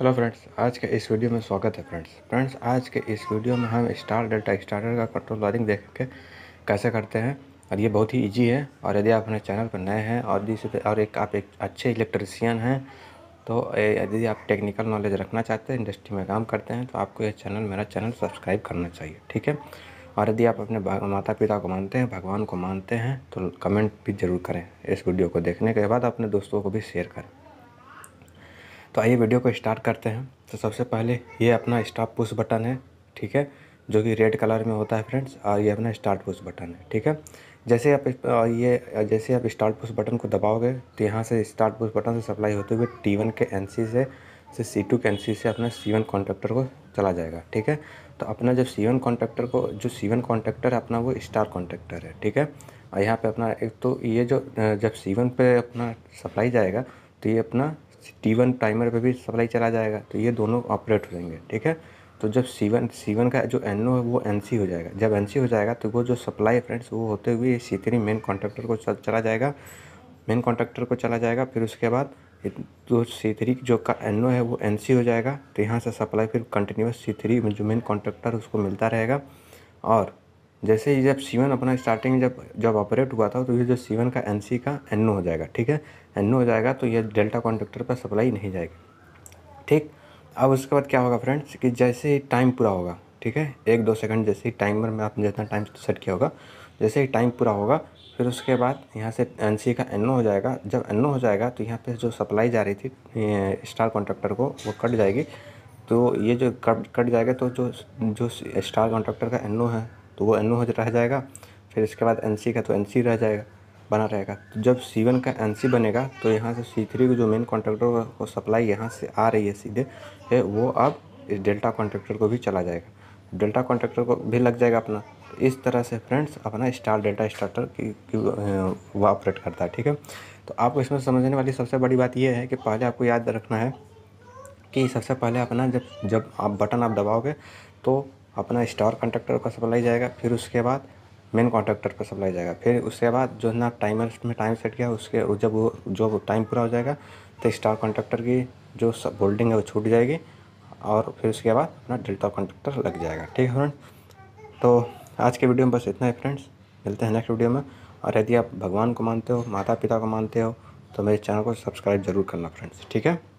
hello friends आज के इस वीडियो में स्वागत है फ्रेंड्स फ्रेंड्स आज के इस वीडियो में हम स्टार डेल्टा स्टार्टर का कंट्रोल वायरिंग देख के कैसे करते हैं और ये बहुत ही इजी है और यदि आप अपने चैनल पर नए हैं और जिस और एक आप एक अच्छे इलेक्ट्रिशियन हैं तो यदि आप टेक्निकल नॉलेज रखना चाहते हैं इंडस्ट्री में काम करते हैं तो आपको यह चैनल मेरा चैनल सब्सक्राइब करना चाहिए ठीक है और यदि आप अपने माता पिता को मानते हैं भगवान को मानते हैं तो कमेंट भी ज़रूर करें इस वीडियो को देखने के बाद अपने दोस्तों को भी शेयर करें तो आइए वीडियो को स्टार्ट करते हैं तो सबसे पहले ये अपना स्टार्ट पुश बटन है ठीक है जो कि रेड कलर में होता है फ्रेंड्स और ये अपना स्टार्ट पुश बटन है ठीक है जैसे आप ये जैसे आप स्टार्ट पुश बटन को दबाओगे तो यहाँ से स्टार्ट पुश बटन से सप्लाई होते हुए टी वन के एन सी से से सी टू के एन सी से अपना सी वन कॉन्ट्रैक्टर को चला जाएगा ठीक है तो अपना जब सी वन कॉन्ट्रैक्टर को जो सी वन कॉन्ट्रैक्टर है अपना वो स्टार कॉन्ट्रैक्टर है ठीक है और यहाँ पे अपना एक तो ये जो जब सी वन पर अपना सप्लाई जाएगा तो ये अपना टी वन टाइमर पर भी सप्लाई चला जाएगा तो ये दोनों ऑपरेट हो जाएंगे ठीक है तो जब सी वन सी वन का जो एन ओ है वो एन सी हो जाएगा जब एन सी हो जाएगा तो वो जो सप्लाई है फ्रेंड्स वो होते हुए सी थ्री मेन कॉन्ट्रेक्टर को चला जाएगा मेन कॉन्ट्रैक्टर को चला जाएगा फिर उसके बाद तो सी थ्री जो का एन ओ है वो एन सी हो जाएगा तो यहाँ से सप्लाई फिर कंटिन्यूस सी थ्री जो मेन कॉन्ट्रैक्टर उसको मिलता रहेगा और जैसे ही जब सीवन अपना स्टार्टिंग जब जब ऑपरेट हुआ था तो ये जो सीवन का एन सी का एन हो जाएगा ठीक है एन हो जाएगा तो ये डेल्टा कॉन्ट्रेक्टर पर सप्लाई नहीं जाएगी ठीक अब उसके बाद क्या होगा फ्रेंड्स कि जैसे ही टाइम पूरा होगा ठीक है एक दो सेकंड जैसे ही टाइमर में आपने जितना टाइम सेट किया होगा जैसे ही टाइम पूरा होगा फिर उसके बाद यहाँ से एन सी का एन हो जाएगा जब एन हो जाएगा तो यहाँ पर जो सप्लाई जा रही थी स्टार कॉन्ट्रैक्टर को वो कट जाएगी तो ये जो कट कट जाएगा तो जो जो स्टार कॉन्ट्रेक्टर का एन है तो वो एन ओ रह जाएगा फिर इसके बाद एन का तो एन रह जाएगा बना रहेगा तो जब सी वन का एन सी बनेगा तो यहाँ से सी थ्री को जो मेन कॉन्ट्रेक्टर को सप्लाई यहाँ से आ रही है सीधे है वो अब इस डेल्टा कॉन्ट्रेक्टर को भी चला जाएगा डेल्टा कॉन्ट्रैक्टर को भी लग जाएगा अपना तो इस तरह से फ्रेंड्स अपना स्टार डेल्टा स्टार्टर की, की वो ऑपरेट करता है ठीक है तो आपको इसमें समझने वाली सबसे बड़ी बात यह है कि पहले आपको याद रखना है कि सबसे पहले अपना जब जब आप बटन आप दबाओगे तो अपना स्टार कंडक्टर का सप्लाई जाएगा फिर उसके बाद मेन कॉन्ट्रेक्टर का सप्लाई जाएगा फिर उसके बाद जो है ना टाइमर में टाइम सेट किया उसके जब वो जो टाइम पूरा हो जाएगा तो स्टार कॉन्ट्रेक्टर की जो होल्डिंग है वो छूट जाएगी और फिर उसके बाद अपना डेल्टा कॉन्ट्रेक्टर लग जाएगा ठीक है फ्रेंड तो आज के वीडियो में बस इतना है फ्रेंड्स मिलते हैं नेक्स्ट वीडियो में और यदि आप भगवान को मानते हो माता पिता को मानते हो तो मेरे चैनल को सब्सक्राइब जरूर करना फ्रेंड्स ठीक है